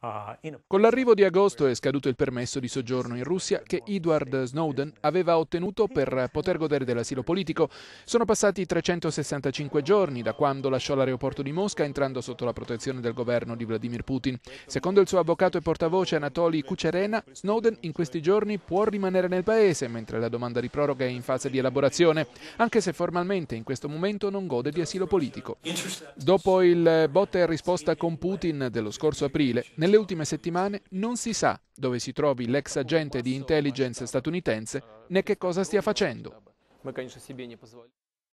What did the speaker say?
Con l'arrivo di agosto è scaduto il permesso di soggiorno in Russia che Edward Snowden aveva ottenuto per poter godere dell'asilo politico. Sono passati 365 giorni da quando lasciò l'aeroporto di Mosca entrando sotto la protezione del governo di Vladimir Putin. Secondo il suo avvocato e portavoce Anatoly Kucherena, Snowden in questi giorni può rimanere nel paese mentre la domanda di proroga è in fase di elaborazione, anche se formalmente in questo momento non gode di asilo politico. Dopo il botta e risposta con Putin dello scorso aprile, nel nelle ultime settimane non si sa dove si trovi l'ex agente di intelligence statunitense né che cosa stia facendo.